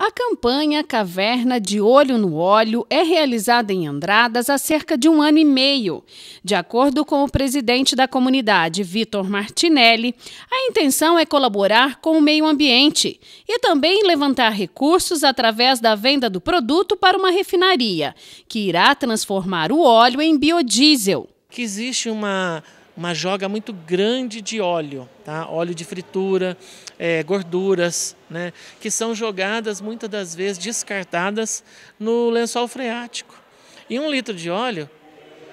A campanha Caverna de Olho no Óleo é realizada em Andradas há cerca de um ano e meio. De acordo com o presidente da comunidade, Vitor Martinelli, a intenção é colaborar com o meio ambiente e também levantar recursos através da venda do produto para uma refinaria, que irá transformar o óleo em biodiesel. Que existe uma uma joga muito grande de óleo, tá? óleo de fritura, é, gorduras, né? que são jogadas muitas das vezes descartadas no lençol freático. E um litro de óleo,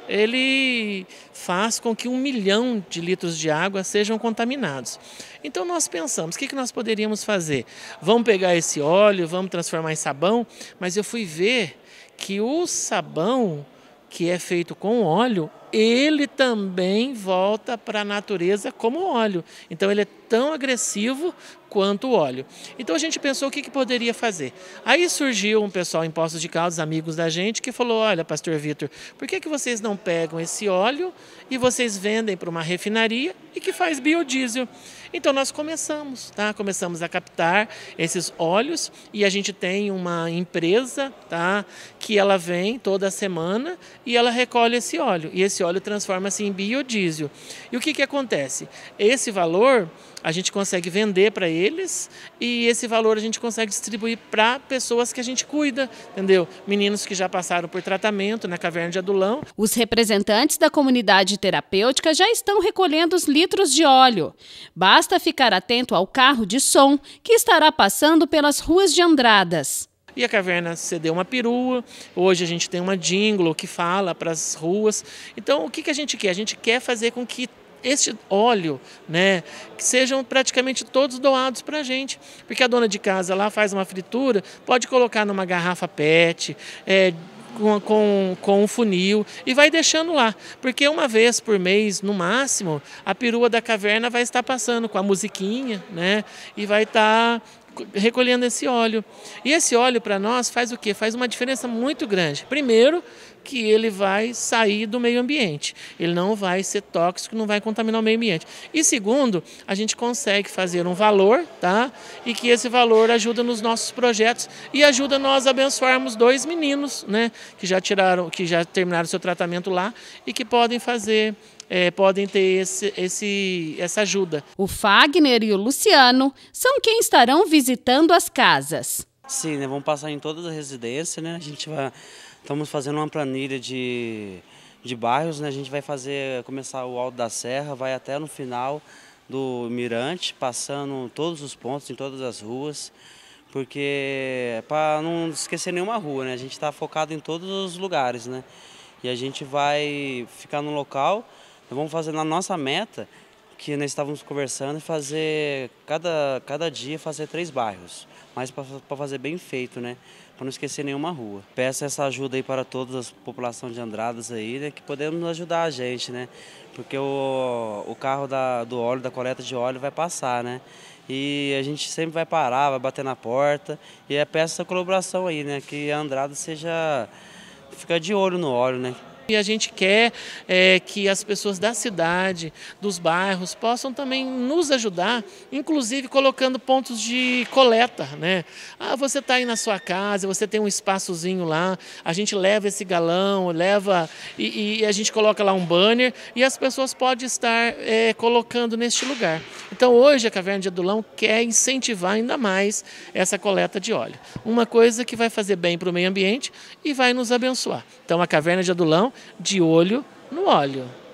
ele faz com que um milhão de litros de água sejam contaminados. Então nós pensamos, o que, que nós poderíamos fazer? Vamos pegar esse óleo, vamos transformar em sabão, mas eu fui ver que o sabão que é feito com óleo ele também volta para a natureza como óleo. Então ele é tão agressivo quanto o óleo. Então a gente pensou o que, que poderia fazer. Aí surgiu um pessoal em Poços de Caldas, amigos da gente, que falou: olha, Pastor Vitor, por que, que vocês não pegam esse óleo e vocês vendem para uma refinaria e que faz biodiesel? Então nós começamos, tá? Começamos a captar esses óleos e a gente tem uma empresa, tá? Que ela vem toda semana e ela recolhe esse óleo. E esse esse óleo transforma-se em biodiesel. E o que, que acontece? Esse valor a gente consegue vender para eles e esse valor a gente consegue distribuir para pessoas que a gente cuida, entendeu? Meninos que já passaram por tratamento na caverna de adulão. Os representantes da comunidade terapêutica já estão recolhendo os litros de óleo. Basta ficar atento ao carro de som que estará passando pelas ruas de Andradas e a caverna cedeu uma perua. Hoje a gente tem uma jingle que fala para as ruas. Então, o que, que a gente quer? A gente quer fazer com que este óleo, né, que sejam praticamente todos doados para a gente, porque a dona de casa lá faz uma fritura, pode colocar numa garrafa PET, é, com, com, com um funil e vai deixando lá. Porque uma vez por mês, no máximo, a perua da caverna vai estar passando com a musiquinha, né? E vai estar tá recolhendo esse óleo. E esse óleo para nós faz o quê? Faz uma diferença muito grande. Primeiro, que ele vai sair do meio ambiente. Ele não vai ser tóxico, não vai contaminar o meio ambiente. E segundo, a gente consegue fazer um valor, tá? E que esse valor ajuda nos nossos projetos e ajuda nós a abençoarmos dois meninos, né? Que já tiraram, que já terminaram seu tratamento lá e que podem fazer é, podem ter esse, esse, essa ajuda. O Fagner e o Luciano são quem estarão visitando as casas. Sim, né, vamos passar em todas as residências, né? A gente vai Estamos fazendo uma planilha de, de bairros, né? a gente vai fazer começar o Alto da Serra, vai até no final do Mirante, passando todos os pontos em todas as ruas, porque é para não esquecer nenhuma rua, né? a gente está focado em todos os lugares. Né? E a gente vai ficar no local, vamos fazer na nossa meta que nós estávamos conversando, fazer cada, cada dia fazer três bairros, mas para fazer bem feito, né? Para não esquecer nenhuma rua. Peço essa ajuda aí para toda a população de Andradas aí, né? Que podemos ajudar a gente, né? Porque o, o carro da, do óleo, da coleta de óleo vai passar, né? E a gente sempre vai parar, vai bater na porta. E é peço essa colaboração aí, né? Que a Andrada seja. fica de olho no óleo, né? E a gente quer é, que as pessoas da cidade, dos bairros, possam também nos ajudar, inclusive colocando pontos de coleta. Né? Ah, você está aí na sua casa, você tem um espaçozinho lá, a gente leva esse galão, leva e, e a gente coloca lá um banner e as pessoas podem estar é, colocando neste lugar. Então hoje a Caverna de Adulão quer incentivar ainda mais essa coleta de óleo. Uma coisa que vai fazer bem para o meio ambiente e vai nos abençoar. Então a Caverna de Adulão de olho no óleo.